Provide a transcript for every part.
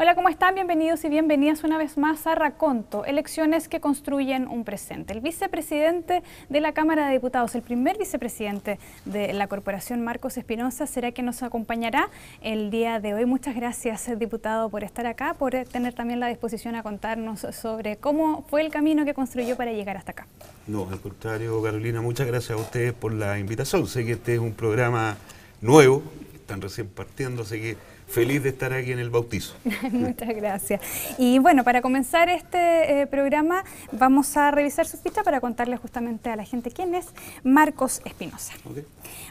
Hola, ¿cómo están? Bienvenidos y bienvenidas una vez más a Raconto, elecciones que construyen un presente. El vicepresidente de la Cámara de Diputados, el primer vicepresidente de la Corporación, Marcos Espinosa, será quien nos acompañará el día de hoy. Muchas gracias, diputado, por estar acá, por tener también la disposición a contarnos sobre cómo fue el camino que construyó para llegar hasta acá. No, al contrario, Carolina, muchas gracias a ustedes por la invitación. Sé que este es un programa nuevo, están recién partiendo, sé que feliz de estar aquí en el bautizo. Muchas gracias. Y bueno, para comenzar este eh, programa vamos a revisar su ficha para contarle justamente a la gente quién es Marcos Espinosa.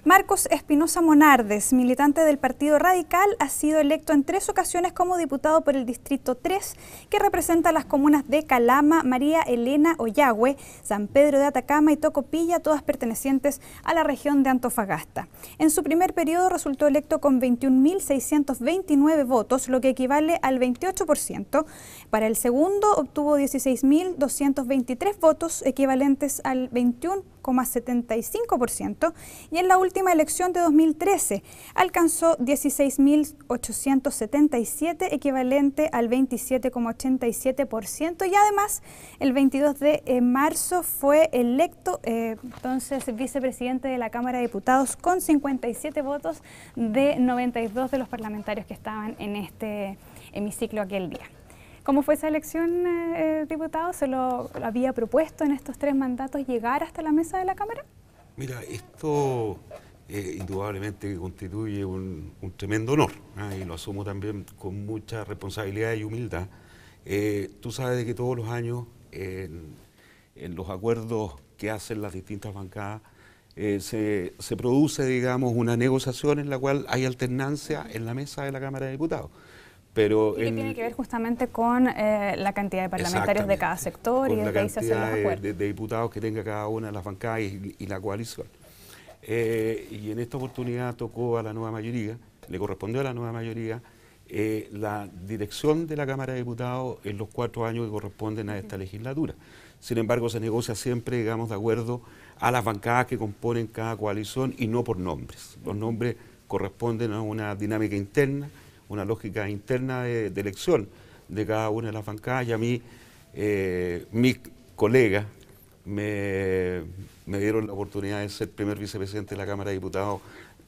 Marcos Espinosa Monardes, militante del Partido Radical, ha sido electo en tres ocasiones como diputado por el Distrito 3, que representa las comunas de Calama, María Elena, Oyagüe, San Pedro de Atacama y Tocopilla, todas pertenecientes a la región de Antofagasta. En su primer periodo resultó electo con 21.620 29 votos, lo que equivale al 28%. Para el segundo obtuvo 16.223 votos, equivalentes al 21%. 75% y en la última elección de 2013 alcanzó 16.877, equivalente al 27,87% y además el 22 de eh, marzo fue electo eh, entonces vicepresidente de la Cámara de Diputados con 57 votos de 92 de los parlamentarios que estaban en este hemiciclo aquel día. ¿Cómo fue esa elección, eh, eh, diputado? ¿Se lo, había propuesto en estos tres mandatos llegar hasta la mesa de la Cámara? Mira, esto eh, indudablemente constituye un, tremendo honor y lo asumo también con mucha responsabilidad y humildad. tú sabes que todos los años en, los acuerdos que hacen las distintas bancadas se, se produce, digamos, una negociación en la cual hay alternancia en la mesa de la Cámara de Diputados y que tiene que ver justamente con eh, la cantidad de parlamentarios de cada sector y de ahí se cantidad de, de, diputados que tenga cada una de las bancadas y, la coalición. Eh, y en esta oportunidad tocó a la nueva mayoría, le correspondió a la nueva mayoría eh, la dirección de la Cámara de Diputados en los cuatro años que corresponden a esta legislatura. Sin embargo, se negocia siempre, digamos, de acuerdo a las bancadas que componen cada coalición y no por nombres. Los nombres corresponden a una dinámica interna una lógica interna de, elección de cada una de las bancadas y a mí eh, mis colegas me, dieron la oportunidad de ser primer vicepresidente de la Cámara de Diputados,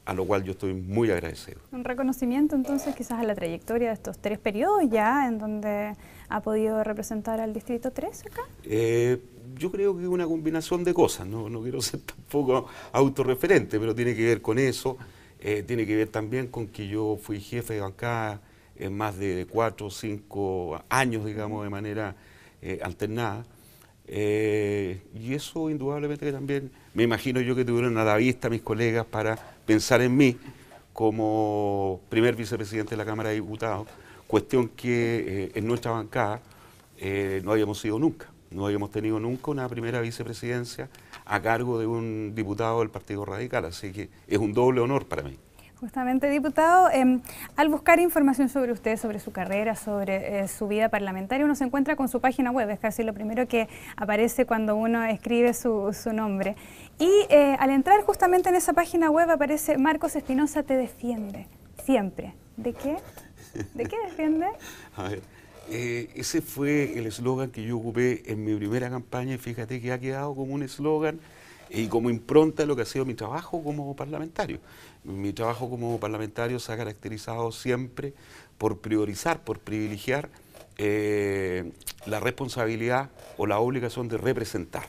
a lo cual yo estoy muy agradecido. Un reconocimiento entonces quizás a la trayectoria de estos tres periodos ya, en donde ha podido representar al Distrito 3 acá. Eh, yo creo que una combinación de cosas, no, no quiero ser tampoco autorreferente, pero tiene que ver con eso. Eh, tiene que ver también con que yo fui jefe de bancada en eh, más de cuatro o cinco años, digamos, de manera eh, alternada. y eso indudablemente también, me imagino yo que tuvieron a la vista mis colegas para pensar en mí como primer vicepresidente de la Cámara de Diputados, cuestión que en nuestra bancada no habíamos sido nunca no habíamos tenido nunca una primera vicepresidencia a cargo de un diputado del Partido Radical, así que es un doble honor para mí. Justamente, diputado, em, al buscar información sobre usted, sobre su carrera, sobre eh, su vida parlamentaria, uno se encuentra con su página web, es casi lo primero que aparece cuando uno escribe su, su nombre. Y eh, al entrar justamente en esa página web aparece Marcos Espinosa te defiende, siempre. ¿De qué? ¿De qué defiende? a ver. Eh, ese fue el eslogan que yo ocupé en mi primera campaña y fíjate que ha quedado como un eslogan y como impronta de lo que ha sido mi trabajo como parlamentario. Mi trabajo como parlamentario se ha caracterizado siempre por priorizar, por privilegiar eh, la responsabilidad o la obligación de representar.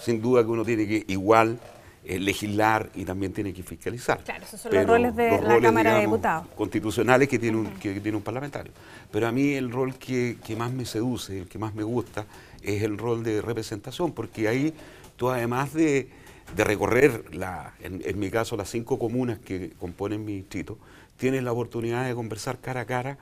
Sin duda que uno tiene que igual eh, legislar y también tiene que fiscalizar. Claro, esos son los roles de la Cámara de Diputados. Constitucionales que tiene, un, que tiene un parlamentario. Pero a mí el rol que, más me seduce, el que más me gusta, es el rol de representación, porque ahí tú además de, recorrer, la, en, mi caso, las cinco comunas que componen mi distrito, tienes la oportunidad de conversar cara a cara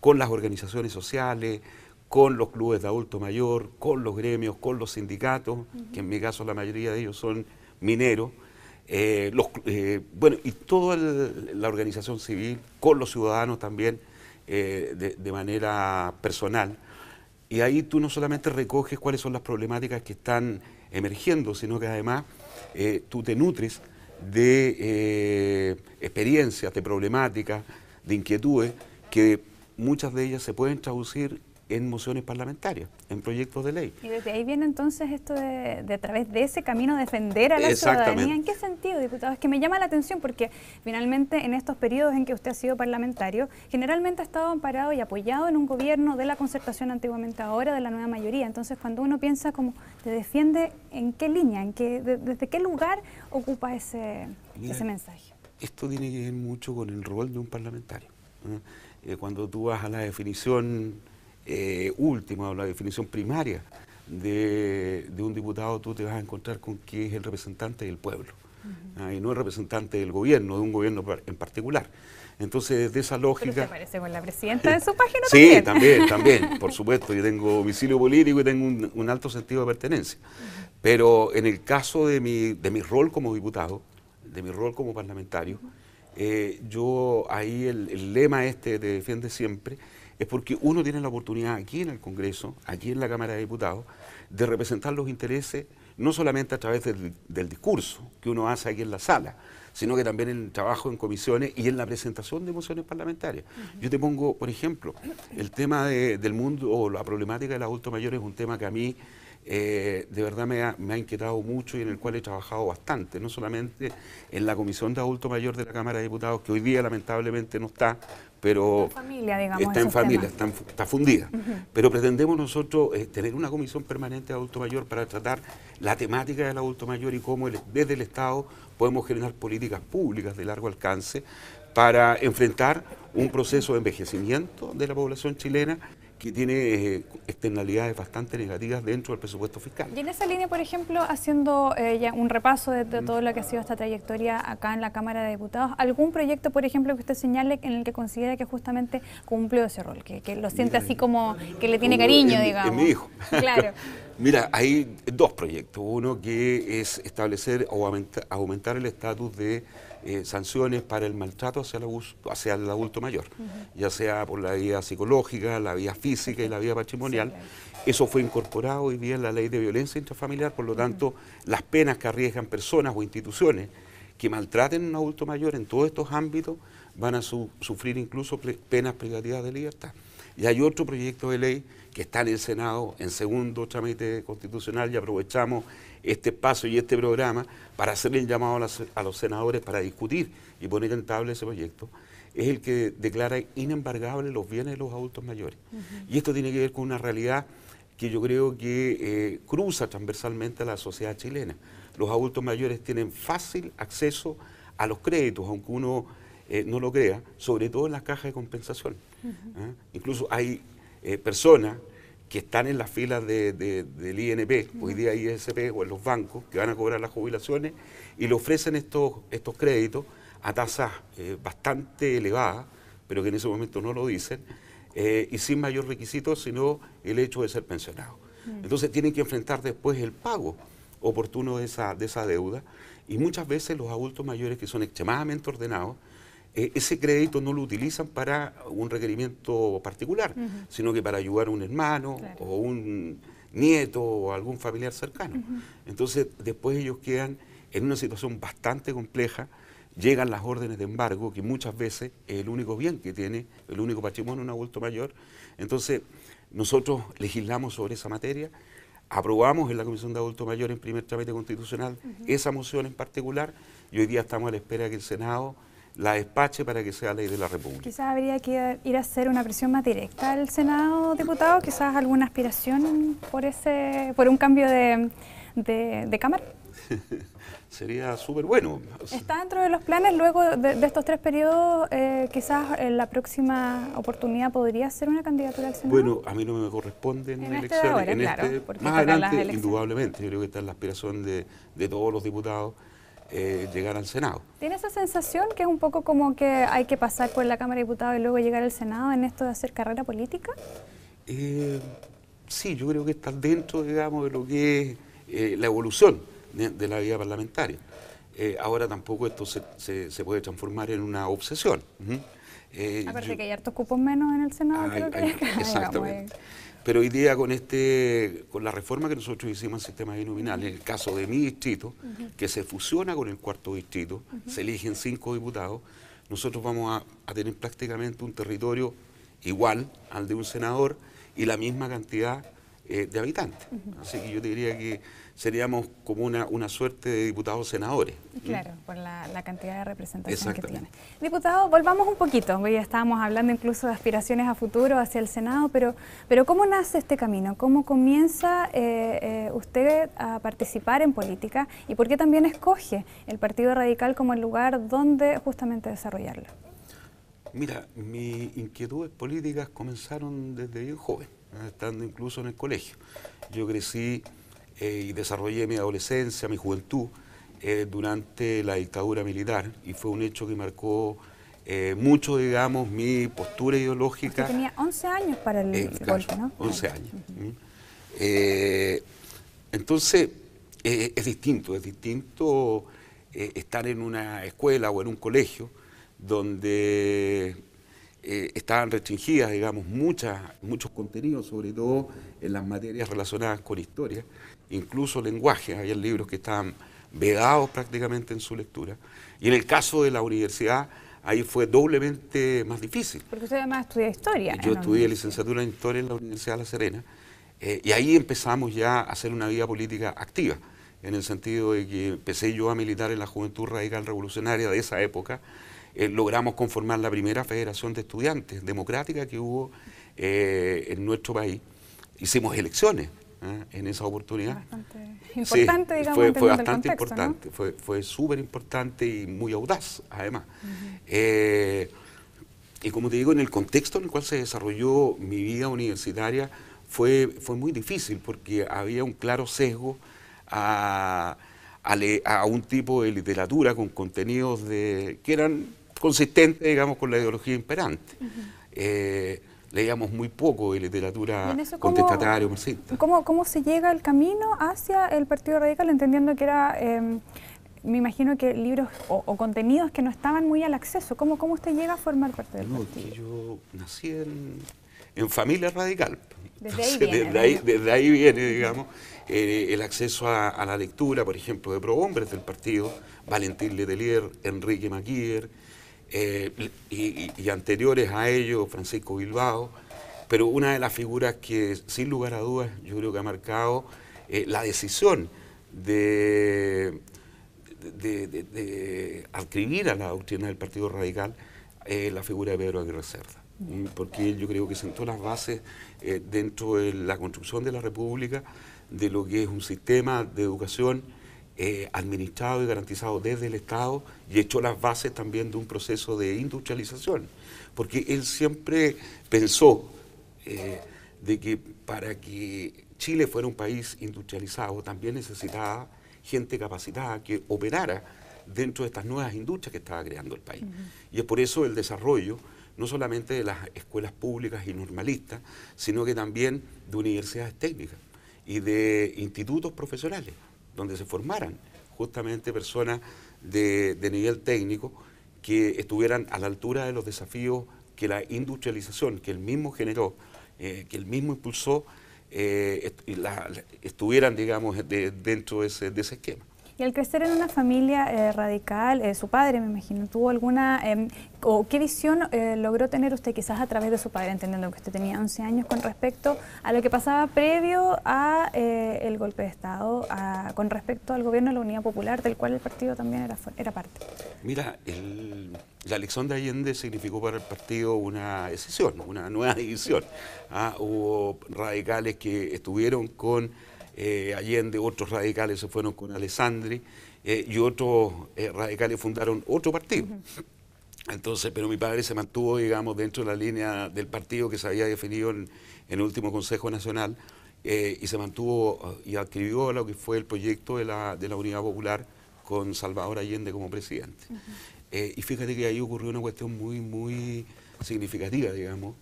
con las organizaciones sociales, con los clubes de adulto mayor, con los gremios, con los sindicatos, que en mi caso la mayoría de ellos son minero, eh, eh, bueno, y toda la organización civil, con los ciudadanos también, eh, de, de, manera personal. Y ahí tú no solamente recoges cuáles son las problemáticas que están emergiendo, sino que además tú te nutres de experiencias, de problemáticas, de inquietudes, que muchas de ellas se pueden traducir en mociones parlamentarias, en proyectos de ley. Y desde ahí viene entonces esto de, a través de ese camino defender a la ciudadanía. ¿En qué sentido, diputado? Es que me llama la atención porque finalmente en estos periodos en que usted ha sido parlamentario, generalmente ha estado amparado y apoyado en un gobierno de la concertación antiguamente ahora, de la nueva mayoría. Entonces cuando uno piensa como te defiende, ¿en qué línea? ¿En ¿Desde qué lugar ocupa ese, ese mensaje? Esto tiene que ver mucho con el rol de un parlamentario. ¿eh? Eh, cuando tú vas a la definición eh, última o la definición primaria de, un diputado, tú te vas a encontrar con que es el representante del pueblo ah, y no el representante del gobierno, de un gobierno en particular. Entonces, desde esa lógica... Pero se parece con la presidenta de su página Sí, también, también, por supuesto. Yo tengo domicilio político y tengo un, alto sentido de pertenencia. Pero en el caso de mi, de mi rol como diputado, de mi rol como parlamentario, eh, yo ahí el, el, lema este te defiende siempre, es porque uno tiene la oportunidad aquí en el Congreso, aquí en la Cámara de Diputados, de representar los intereses no solamente a través del, discurso que uno hace aquí en la sala, sino que también en el trabajo en comisiones y en la presentación de mociones parlamentarias. Yo te pongo, por ejemplo, el tema del mundo o la problemática del adulto mayor es un tema que a mí eh, de verdad me ha, me inquietado mucho y en el cual he trabajado bastante, no solamente en la Comisión de Adulto Mayor de la Cámara de Diputados, que hoy día lamentablemente no está, pero está en familia, está, fundida. Pero pretendemos nosotros eh, tener una comisión permanente de adulto mayor para tratar la temática del adulto mayor y cómo desde el Estado podemos generar políticas públicas de largo alcance para enfrentar un proceso de envejecimiento de la población chilena que tiene eh, externalidades bastante negativas dentro del presupuesto fiscal. Y en esa línea, por ejemplo, haciendo eh, un repaso de, todo lo que ha sido esta trayectoria acá en la Cámara de Diputados, ¿algún proyecto, por ejemplo, que usted señale en el que considera que justamente cumplió ese rol, que, lo siente así como eh, que le tiene cariño, digamos? mi hijo. Claro. Mira, hay dos proyectos. Uno que es establecer o aumentar el estatus de eh, sanciones para el maltrato hacia el, adulto mayor, ya sea por la vía psicológica, la vía física y la vía patrimonial. Eso fue incorporado hoy día en la ley de violencia intrafamiliar, por lo tanto, las penas que arriesgan personas o instituciones que maltraten a un adulto mayor en todos estos ámbitos van a sufrir incluso penas privativas de libertad. Y hay otro proyecto de ley que está en el Senado en segundo trámite constitucional y aprovechamos este paso y este programa para hacer el llamado a, los senadores para discutir y poner en tabla ese proyecto, es el que declara inembargable los bienes de los adultos mayores. Y esto tiene que ver con una realidad que yo creo que eh, cruza transversalmente a la sociedad chilena. Los adultos mayores tienen fácil acceso a los créditos, aunque uno eh, no lo crea, sobre todo en las cajas de compensación. ¿Ah? Incluso hay eh, personas que están en las filas del INP, hoy día ISP o en los bancos, que van a cobrar las jubilaciones y le ofrecen estos, estos créditos a tasas eh, bastante elevadas, pero que en ese momento no lo dicen, eh, y sin mayor requisito, sino el hecho de ser pensionado. Mm. Entonces tienen que enfrentar después el pago oportuno de esa deuda y muchas veces los adultos mayores que son extremadamente ordenados eh, ese crédito no lo utilizan para un requerimiento particular, sino que para ayudar a un hermano o un nieto o algún familiar cercano. Entonces, después ellos quedan en una situación bastante compleja, llegan las órdenes de embargo, que muchas veces es el único bien que tiene, el único patrimonio de un adulto mayor. Entonces, nosotros legislamos sobre esa materia, aprobamos en la Comisión de Adulto Mayor en primer trámite constitucional esa moción en particular y hoy día estamos a la espera de que el Senado la despache para que sea ley de la República. Quizás habría que ir a hacer una presión más directa al Senado, diputado, quizás alguna aspiración por ese, por un cambio de, de, de Cámara. Sería súper bueno. ¿Está dentro de los planes luego de, estos tres periodos? Eh, quizás en la próxima oportunidad podría ser una candidatura al Senado. Bueno, a mí no me corresponden en este elecciones. en claro, este, más adelante, indudablemente. Yo creo que está en la aspiración de todos los diputados. Eh, llegar al Senado. ¿Tiene esa sensación que es un poco como que hay que pasar por la Cámara de Diputados y luego llegar al Senado en esto de hacer carrera política? Eh, sí, yo creo que está dentro, digamos, de lo que es eh, la evolución de, la vida parlamentaria. ahora tampoco esto se, puede transformar en una obsesión. Aparte que hay hartos cupos menos en el Senado, creo que Exactamente. Pero hoy día con, este, con la reforma que nosotros hicimos al sistema binominal, en el caso de mi distrito, que se fusiona con el cuarto distrito, se eligen cinco diputados, nosotros vamos a, tener prácticamente un territorio igual al de un senador y la misma cantidad eh, de habitantes. Así que yo diría que seríamos como una, una suerte de diputados senadores. Claro, por la, cantidad de representación que tiene. Diputado, volvamos un poquito. ya estábamos hablando incluso de aspiraciones a futuro hacia el Senado, pero, pero ¿cómo nace este camino? ¿Cómo comienza eh, eh, usted a participar en política? ¿Y por qué también escoge el Partido Radical como el lugar donde justamente desarrollarlo? Mira, mis inquietudes políticas comenzaron desde bien joven. ¿eh? estando incluso en el colegio. Yo crecí eh, y desarrollé mi adolescencia, mi juventud, eh, durante la dictadura militar y fue un hecho que marcó mucho, digamos, mi postura ideológica. Yo tenía 11 años para el golpe, ¿no? 11 años. entonces, es distinto, es distinto estar en una escuela o en un colegio donde eh, estaban restringidas, digamos, muchas, muchos contenidos, sobre todo en las materias relacionadas con historia, incluso lenguaje, había libros que estaban vedados prácticamente en su lectura. Y en el caso de la universidad, ahí fue doblemente más difícil. Porque usted además estudia historia. Yo estudié licenciatura en historia en la Universidad de La Serena, eh, y ahí empezamos ya a hacer una vida política activa en el sentido de que empecé yo a militar en la Juventud Radical Revolucionaria de esa época eh, logramos conformar la primera federación de estudiantes democrática que hubo eh, en nuestro país. Hicimos elecciones ¿eh? en esa oportunidad. Bastante importante, Fue, fue bastante importante, fue, súper importante y muy audaz, además. y como te digo, en el contexto en el cual se desarrolló mi vida universitaria fue, fue muy difícil porque había un claro sesgo a a, un tipo de literatura con contenidos de, que eran consistente, digamos, con la ideología imperante. Eh, leíamos muy poco de literatura contestataria o ¿cómo, se llega el camino hacia el Partido Radical, entendiendo que era... Em, me imagino que libros o, contenidos que no estaban muy al acceso. ¿Cómo, cómo usted llega a formar parte del partido? yo nací en, familia radical. Desde, ahí viene, digamos, eh, el acceso a, la lectura, por ejemplo, de prohombres del partido, Valentín Letelier, Enrique Maquier, eh, y, anteriores a ellos, Francisco Bilbao, pero una de las figuras que sin lugar a dudas yo creo que ha marcado eh, la decisión de, de, a la doctrina del Partido Radical es eh, la figura de Pedro Aguirre Cerda, mm, porque yo creo que sentó las bases dentro de la construcción de la República, de lo que es un sistema de educación eh, administrado y garantizado desde el Estado y echó las bases también de un proceso de industrialización, porque él siempre pensó eh, de que para que Chile fuera un país industrializado también necesitaba gente capacitada que operara dentro de estas nuevas industrias que estaba creando el país. Y es por eso el desarrollo no solamente de las escuelas públicas y normalistas, sino que también de universidades técnicas y de institutos profesionales donde se formaran justamente personas de, nivel técnico que estuvieran a la altura de los desafíos que la industrialización, que el mismo generó, eh, que el mismo impulsó, eh, estuvieran, digamos, dentro ese, de ese esquema. Y al crecer en una familia eh, radical, eh, su padre, me imagino, ¿tuvo alguna, em, o qué visión eh, logró tener usted quizás a través de su padre, entendiendo que usted tenía 11 años, con respecto a lo que pasaba previo al el golpe de Estado, con respecto al gobierno de la Unidad Popular, del cual el partido también era, parte? Mira, la elección de Allende significó para el partido una decisión, una nueva división. Ah, hubo radicales que estuvieron con eh, Allende, otros radicales se fueron con Alessandri eh, y otros eh, radicales fundaron otro partido. Entonces, pero mi padre se mantuvo, digamos, dentro de la línea del partido que se había definido en, el último Consejo Nacional y se mantuvo y adquirió lo que fue el proyecto de la, Unidad Popular con Salvador Allende como presidente. y fíjate que ahí ocurrió una cuestión muy, muy significativa, digamos,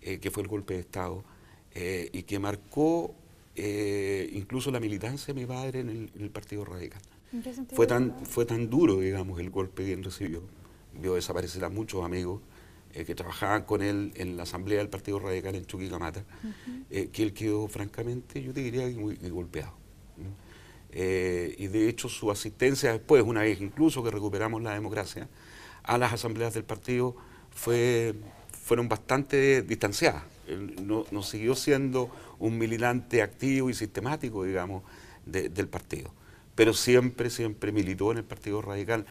que fue el golpe de Estado y que marcó eh, incluso la militancia de mi padre en el, Partido Radical. Fue tan, fue tan duro, digamos, el golpe que él recibió. Vio desaparecer a muchos amigos eh, que trabajaban con él en la asamblea del Partido Radical en Chuquicamata, eh, que él quedó, francamente, yo te diría muy, golpeado. y de hecho, su asistencia después, una vez incluso que recuperamos la democracia, a las asambleas del partido fue, fueron bastante distanciadas. Eh, no, siguió siendo un militante activo y sistemático, digamos, del partido. Pero siempre, siempre militó en el Partido Radical,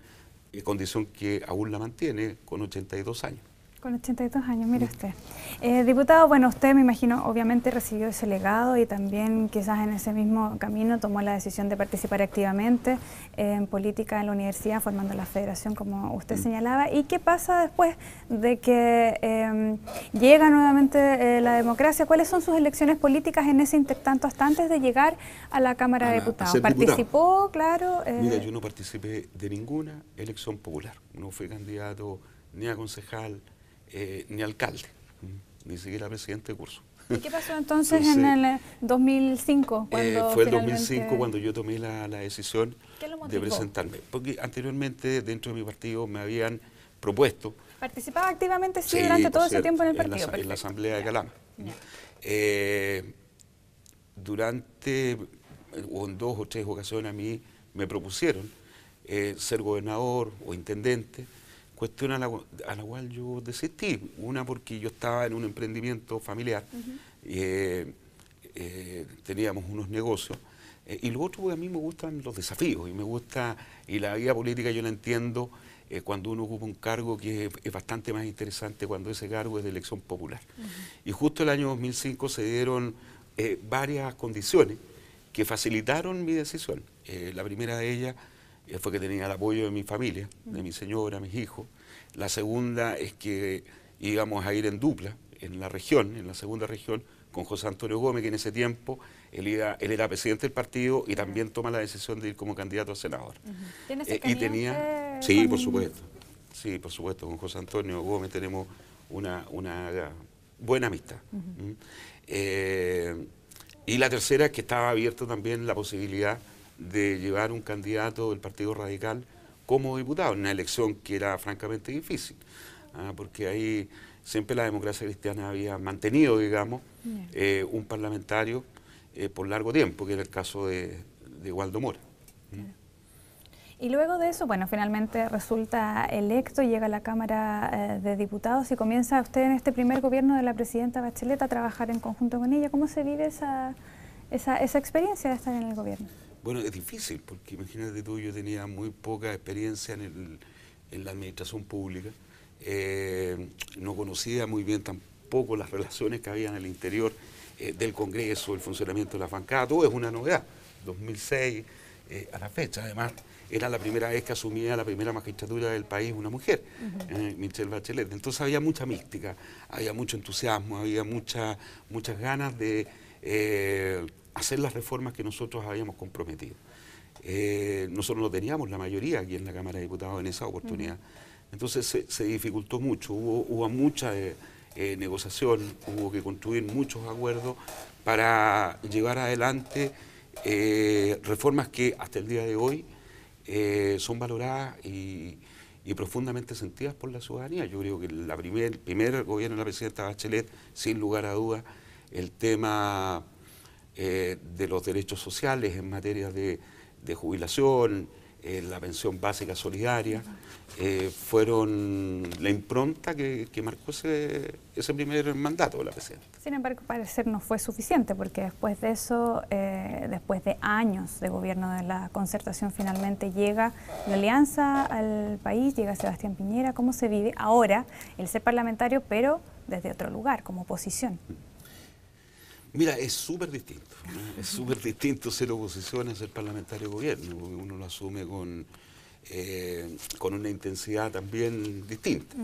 eh, condición que aún la mantiene con 82 años. Con 82 años, mire usted. Eh, diputado, bueno, usted me imagino, obviamente recibió ese legado y también quizás en ese mismo camino tomó la decisión de participar activamente en política en la universidad, formando la federación, como usted señalaba. ¿Y qué pasa después de que em, llega nuevamente eh, la democracia? ¿Cuáles son sus elecciones políticas en ese intertanto hasta antes de llegar a la Cámara de Diputados? ¿Participó, claro? Eh. Mira, yo no participé de ninguna elección popular. No fui candidato ni a concejal, eh, ni alcalde, mm, ni siquiera presidente de curso. ¿Y qué pasó entonces, en el 2005? Eh, eh, fue el 2005 cuando yo tomé la, decisión de presentarme, porque anteriormente dentro de mi partido me habían propuesto... Participaba activamente, sí, durante todo ese tiempo en el partido. En la, en la Asamblea de Calama. durante, o en dos o tres ocasiones a mí me propusieron ser gobernador o intendente, cuestión a la, cual yo desistí. Una porque yo estaba en un emprendimiento familiar, eh, eh, teníamos unos negocios, eh, y lo otro porque a mí me gustan los desafíos, y me gusta, y la vida política yo la entiendo cuando uno ocupa un cargo que es, bastante más interesante cuando ese cargo es de elección popular. Y justo el año 2005 se dieron varias condiciones que facilitaron mi decisión. la primera de ellas eh, fue que tenía el apoyo de mi familia, de mi señora, mis hijos. La segunda es que íbamos a ir en dupla en la región, en la segunda región, con José Antonio Gómez, que en ese tiempo él, él era presidente del partido y también toma la decisión de ir como candidato a senador. Eh, y tenía, sí, por supuesto, sí, por supuesto, con José Antonio Gómez tenemos una, buena amistad. Mm. Eh, y la tercera es que estaba abierto también la posibilidad de llevar un candidato del Partido Radical como diputado, en una elección que era francamente difícil, ah, porque ahí siempre la democracia cristiana había mantenido, digamos, eh, un parlamentario eh, por largo tiempo, que era el caso de, de Waldo Mora. Y luego de eso, bueno, finalmente resulta electo, llega a la Cámara eh, de Diputados y comienza usted en este primer gobierno de la presidenta Bachelet a trabajar en conjunto con ella. ¿Cómo se vive esa, esa experiencia de estar en el gobierno? Bueno, es difícil, porque imagínate tú, yo tenía muy poca experiencia en, la administración pública, eh, no conocía muy bien tampoco las relaciones que había en el interior eh, del Congreso, el funcionamiento de la bancada, todo es una novedad. 2006 eh, a la fecha, además, era la primera vez que asumía la primera magistratura del país una mujer, Michelle Bachelet. Entonces había mucha mística, había mucho entusiasmo, había muchas ganas de eh, hacer las reformas que nosotros habíamos comprometido. Eh, nosotros no teníamos la mayoría aquí en la Cámara de Diputados en esa oportunidad. Entonces se, dificultó mucho, hubo, mucha eh, negociación, hubo que construir muchos acuerdos para llevar adelante reformas que hasta el día de hoy son valoradas y, profundamente sentidas por la ciudadanía. Yo creo que la primer, el primer gobierno de la presidenta Bachelet, sin lugar a dudas, el tema eh, de los derechos sociales en materia de, jubilación, eh, la pensión básica solidaria, eh, fueron la impronta que, marcó ese, primer mandato de la presidenta. Sin embargo, parecer no fue suficiente, porque después de eso, después de años de gobierno de la concertación, finalmente llega la alianza al país, llega Sebastián Piñera, cómo se vive ahora el ser parlamentario, pero desde otro lugar, como oposición. Mira, es súper distinto. Es súper distinto ser oposición a ser parlamentario de gobierno, uno lo asume con, eh, con una intensidad también distinta.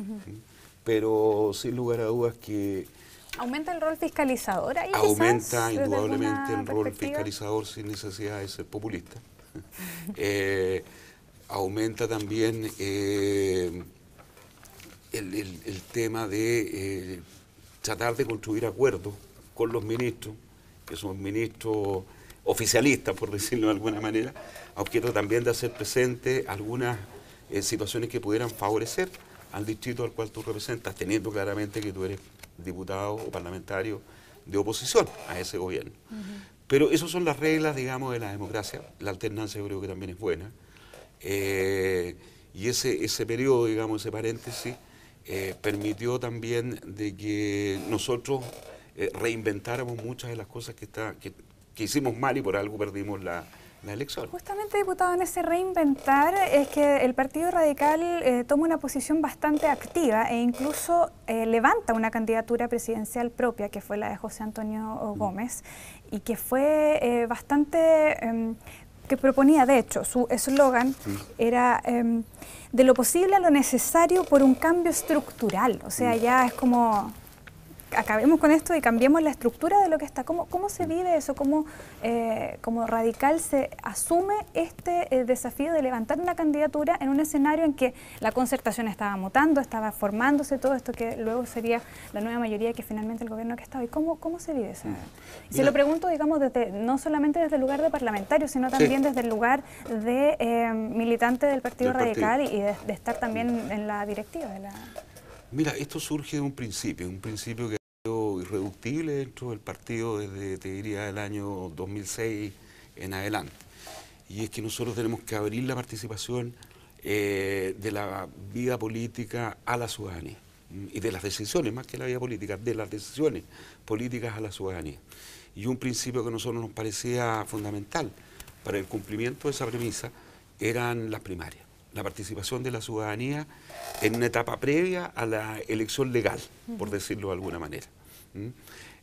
Pero sin lugar a dudas que... ¿Aumenta el rol fiscalizador ahí? Aumenta indudablemente el rol fiscalizador sin necesidad de ser populista. Eh, aumenta también eh, el, tema de tratar de construir acuerdos con los ministros, que son ministros oficialistas, por decirlo de alguna manera, a objeto también de hacer presente algunas eh, situaciones que pudieran favorecer al distrito al cual tú representas, teniendo claramente que tú eres diputado o parlamentario de oposición a ese gobierno. Pero esas son las reglas, digamos, de la democracia. La alternancia creo que también es buena. Eh, y ese, periodo, digamos, ese paréntesis, eh, permitió también de que nosotros eh, reinventáramos muchas de las cosas que, está, que, hicimos mal y por algo perdimos la, elección. Justamente, diputado, en ese reinventar es que el Partido Radical eh, toma una posición bastante activa e incluso eh, levanta una candidatura presidencial propia, que fue la de José Antonio mm. Gómez, y que fue bastante... Em, que proponía, de hecho, su eslogan era em, de lo posible a lo necesario por un cambio estructural. O sea, ya es como acabemos con esto y cambiemos la estructura de lo que está. ¿Cómo, cómo se vive eso? ¿Cómo eh, como radical se asume este eh, desafío de levantar una candidatura en un escenario en que la concertación estaba mutando, estaba formándose todo esto que luego sería la nueva mayoría que finalmente el gobierno que estaba? hoy. cómo, cómo se vive eso? Y se lo pregunto, digamos, no solamente desde el lugar de parlamentario, sino también desde el lugar de eh, militante del Partido Radical y de, estar también en la directiva de la... Mira, esto surge de un principio, un principio que irreductible dentro del partido desde, te diría, el año 2006 en adelante. Y es que nosotros tenemos que abrir la participación eh, de la vida política a la ciudadanía mm, y de las decisiones, más que la vida política, de las decisiones políticas a la ciudadanía. Y un principio que a nosotros nos parecía fundamental para el cumplimiento de esa premisa eran las primarias, la participación de la ciudadanía en una etapa previa a la elección legal, por decirlo de alguna manera.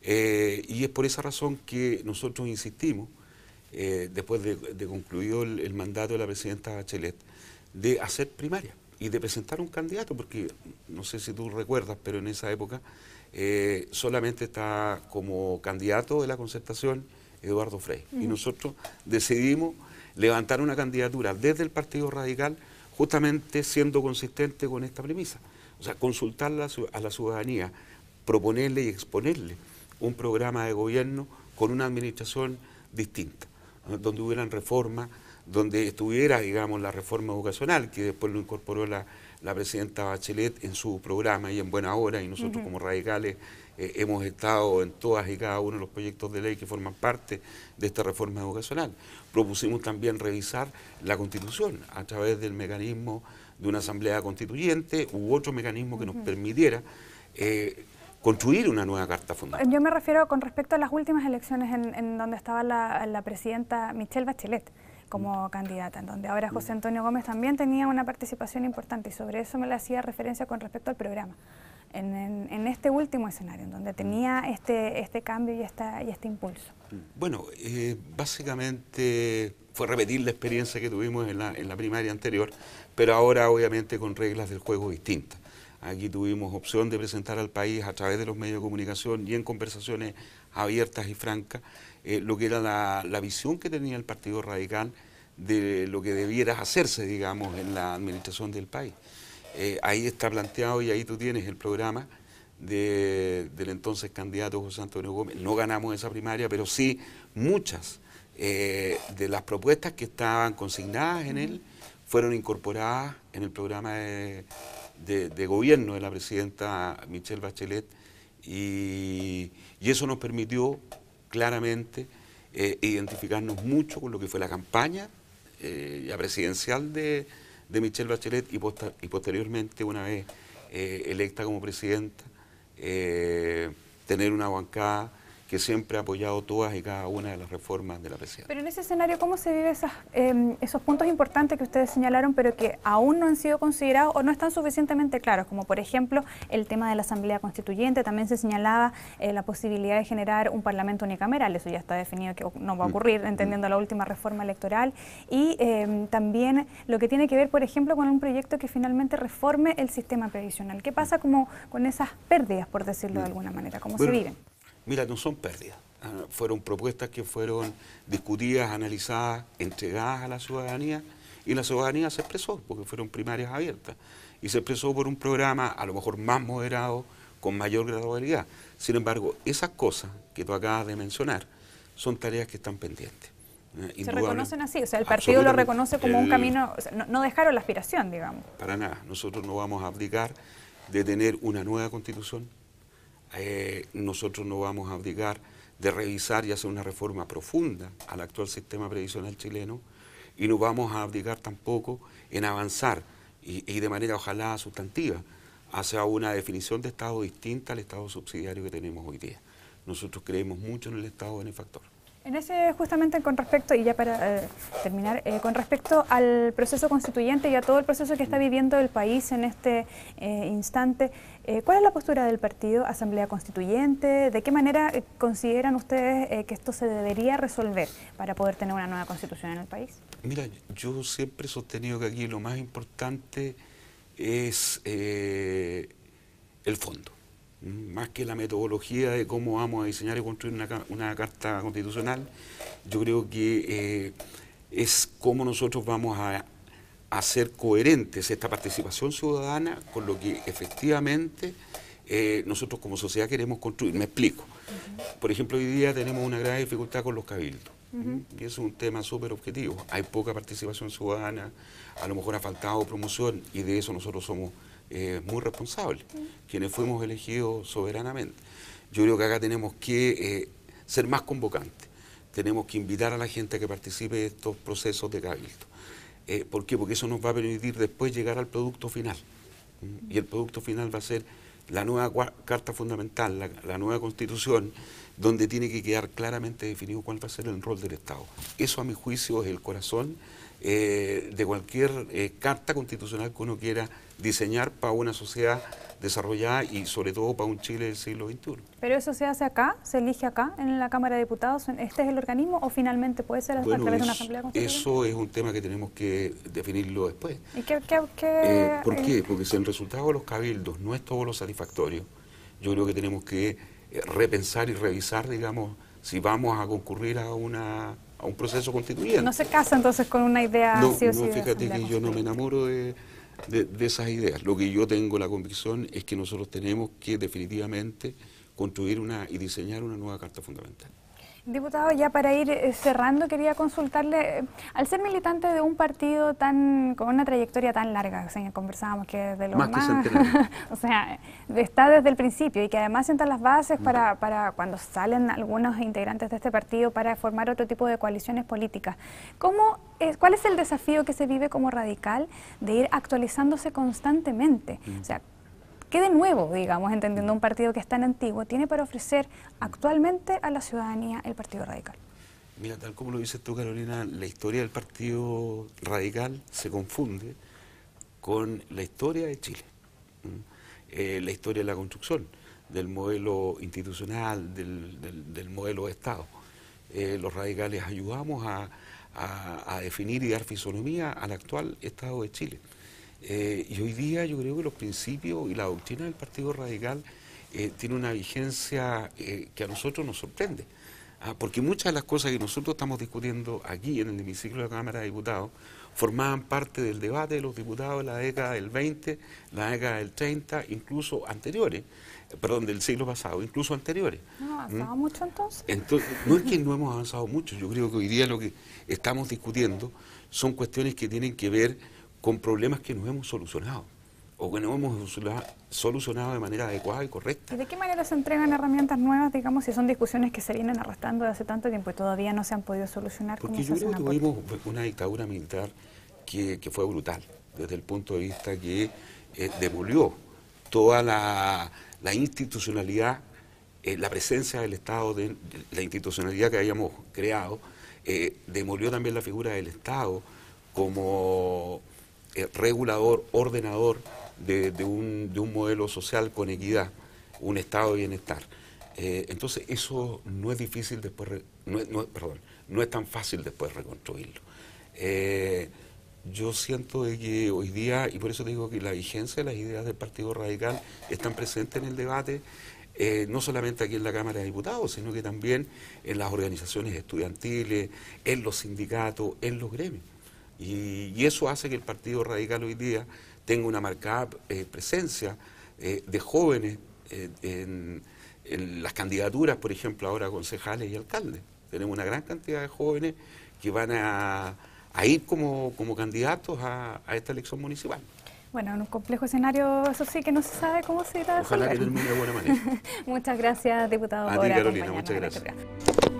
Eh, y es por esa razón que nosotros insistimos, eh, después de, concluido el, mandato de la presidenta Bachelet, de hacer primaria y de presentar un candidato, porque no sé si tú recuerdas, pero en esa época eh, solamente está como candidato de la concertación Eduardo Frey. Y nosotros decidimos levantar una candidatura desde el Partido Radical, justamente siendo consistente con esta premisa, o sea, consultarla a la ciudadanía proponerle y exponerle un programa de gobierno con una administración distinta, donde hubieran reformas, donde estuviera, digamos, la reforma educacional, que después lo incorporó la, presidenta Bachelet en su programa y en buena hora, y nosotros como radicales eh, hemos estado en todas y cada uno de los proyectos de ley que forman parte de esta reforma educacional. Propusimos también revisar la constitución a través del mecanismo de una asamblea constituyente u otro mecanismo que nos permitiera eh, construir una nueva carta fundamental. Yo me refiero con respecto a las últimas elecciones en, donde estaba la, presidenta Michelle Bachelet como mm. candidata, en donde ahora mm. José Antonio Gómez también tenía una participación importante y sobre eso me la hacía referencia con respecto al programa. En, este último escenario, en donde mm. tenía este, este, cambio y, este impulso. Bueno, eh, básicamente fue repetir la experiencia que tuvimos en la primaria anterior, pero ahora obviamente con reglas del juego distintas. Aquí tuvimos opción de presentar al país a través de los medios de comunicación y en conversaciones abiertas y francas eh, lo que era la, visión que tenía el Partido Radical de lo que debiera hacerse, digamos, en la administración del país. Eh, ahí está planteado y ahí tú tienes el programa del entonces candidato José Antonio Gómez. No ganamos esa primaria, pero sí muchas eh, de las propuestas que estaban consignadas en él fueron incorporadas en el programa de de, gobierno de la presidenta Michelle Bachelet y, eso nos permitió claramente eh, identificarnos mucho con lo que fue la campaña eh, presidencial de, de, Michelle Bachelet y, posteriormente, una vez eh, electa como presidenta, tener una bancada que siempre ha apoyado todas y cada una de las reformas de la presidencia. Pero en ese escenario, ¿cómo se vive em, esos puntos importantes que ustedes señalaron, pero que aún no han sido considerados o no están suficientemente claros? Como por ejemplo el tema de la Asamblea Constituyente, también se señalaba eh, la posibilidad de generar un Parlamento unicameral, eso ya está definido que no va a mm. ocurrir, mm. entendiendo la última reforma electoral, y em, también lo que tiene que ver, por ejemplo, con un proyecto que finalmente reforme el sistema previsional. ¿Qué pasa como con esas pérdidas, por decirlo de mm. alguna manera? ¿Cómo se viven? Mira, no son pérdidas. Ah, fueron propuestas que fueron discutidas, analizadas, entregadas a la ciudadanía y la ciudadanía se expresó, porque fueron primarias abiertas. Y se expresó por un programa a lo mejor más moderado, con mayor gradualidad. Sin embargo, esas cosas que tú acabas de mencionar son tareas que están pendientes. Eh, se reconocen así, o sea, el partido lo reconoce como un camino, no, no dejaron la aspiración, digamos. Para nada, nosotros no vamos a abdicar de tener una nueva constitución eh, nosotros no vamos a obligar de revisar y hacer una reforma profunda al actual sistema previsional chileno y no vamos a abdicar tampoco en avanzar y, y de manera ojalá sustantiva hacia una definición de Estado distinta al Estado subsidiario que tenemos hoy día. Nosotros creemos mucho en el Estado benefactor. En ese, justamente con respecto, y ya para eh, terminar, eh, con respecto al proceso constituyente y a todo el proceso que está viviendo el país en este eh, instante, ¿cuál es la postura del partido, Asamblea Constituyente? ¿De qué manera consideran ustedes que esto se debería resolver para poder tener una nueva constitución en el país? Mira, yo siempre he sostenido que aquí lo más importante es el fondo más que la metodología de cómo vamos a diseñar y construir una, carta constitucional, yo creo que eh, es cómo nosotros vamos a, hacer coherentes esta participación ciudadana con lo que efectivamente eh, nosotros como sociedad queremos construir. Me explico. Por ejemplo, hoy día tenemos una gran dificultad con los cabildos. Y eso es un tema súper objetivo. Hay poca participación ciudadana, a lo mejor ha faltado promoción y de eso nosotros somos eh, muy responsable quienes fuimos elegidos soberanamente. Yo creo que acá tenemos que eh, ser más convocantes, tenemos que invitar a la gente a que participe de estos procesos de cabildo. Eh, ¿Por qué? Porque eso nos va a permitir después llegar al producto final. Mm, y el producto final va a ser la nueva carta fundamental, la, nueva constitución, donde tiene que quedar claramente definido cuál va a ser el rol del Estado. Eso a mi juicio es el corazón de cualquier carta constitucional que uno quiera diseñar para una sociedad desarrollada y sobre todo para un Chile del siglo XXI. ¿Pero eso se hace acá? ¿Se elige acá en la Cámara de Diputados? ¿Este es el organismo o finalmente puede ser a través de una Asamblea Constituyente? Eso es un tema que tenemos que definirlo después. ¿Y eh, ¿Por eh? qué? Porque si el resultado de los cabildos no es todo lo satisfactorio, yo creo que tenemos que eh, repensar y revisar, digamos, si vamos a concurrir a una a un proceso constituyente. No se casa entonces con una idea así o no, fíjate que yo no me enamoro de de, esas ideas. Lo que yo tengo la convicción es que nosotros tenemos que definitivamente construir una y diseñar una nueva Carta Fundamental. Diputado, ya para ir eh, cerrando, quería consultarle, eh, al ser militante de un partido tan con una trayectoria tan larga, o sea, conversábamos que desde lo más, o sea, está desde el principio y que además sienta las bases para, para cuando salen algunos integrantes de este partido para formar otro tipo de coaliciones políticas. ¿Cómo ¿Cuál es el desafío que se vive como radical de ir actualizándose constantemente? O sea, ¿Qué de nuevo, digamos, entendiendo un partido que es tan antiguo, tiene para ofrecer actualmente a la ciudadanía el Partido Radical? Mira, tal como lo dices tú, Carolina, la historia del Partido Radical se confunde con la historia de Chile, eh, la historia de la construcción, del modelo institucional, del, modelo de Estado. Eh, los radicales ayudamos a, definir y dar fisonomía al actual Estado de Chile. Eh, y hoy día yo creo que los principios y la doctrina del Partido Radical eh, tiene una vigencia eh, que a nosotros nos sorprende. Ah, porque muchas de las cosas que nosotros estamos discutiendo aquí en el hemiciclo de la Cámara de Diputados formaban parte del debate de los diputados de la década del 20, la década del 30, incluso anteriores, perdón, del siglo pasado, incluso anteriores. ¿No ¿Mm? avanzado mucho entonces? entonces? No es que no hemos avanzado mucho, yo creo que hoy día lo que estamos discutiendo son cuestiones que tienen que ver con problemas que no hemos solucionado o que no hemos solucionado de manera adecuada y correcta. ¿Y de qué manera se entregan herramientas nuevas, digamos, si son discusiones que se vienen arrastrando de hace tanto tiempo y todavía no se han podido solucionar? Porque yo creo que tuvimos una dictadura militar que, fue brutal, desde el punto de vista que eh, demolió toda la, institucionalidad, eh, la presencia del Estado, la institucionalidad que habíamos creado, eh, demolió también la figura del Estado como eh, regulador, ordenador de, un, modelo social con equidad, un estado de bienestar. Eh, entonces eso no es difícil después, no, es tan fácil después reconstruirlo. Eh, yo siento que hoy día, y por eso digo que la vigencia de las ideas del Partido Radical están presentes en el debate, no solamente aquí en la Cámara de Diputados, sino que también en las organizaciones estudiantiles, en los sindicatos, en los gremios. Y, eso hace que el Partido Radical hoy día tenga una marcada eh, presencia eh, de jóvenes eh, en, las candidaturas, por ejemplo, ahora concejales y alcaldes. Tenemos una gran cantidad de jóvenes que van a, ir como, candidatos a, esta elección municipal. Bueno, en un complejo escenario, eso sí que no se sabe cómo se irá Ojalá que termine de buena manera. muchas gracias, diputado. Carolina, muchas gracias.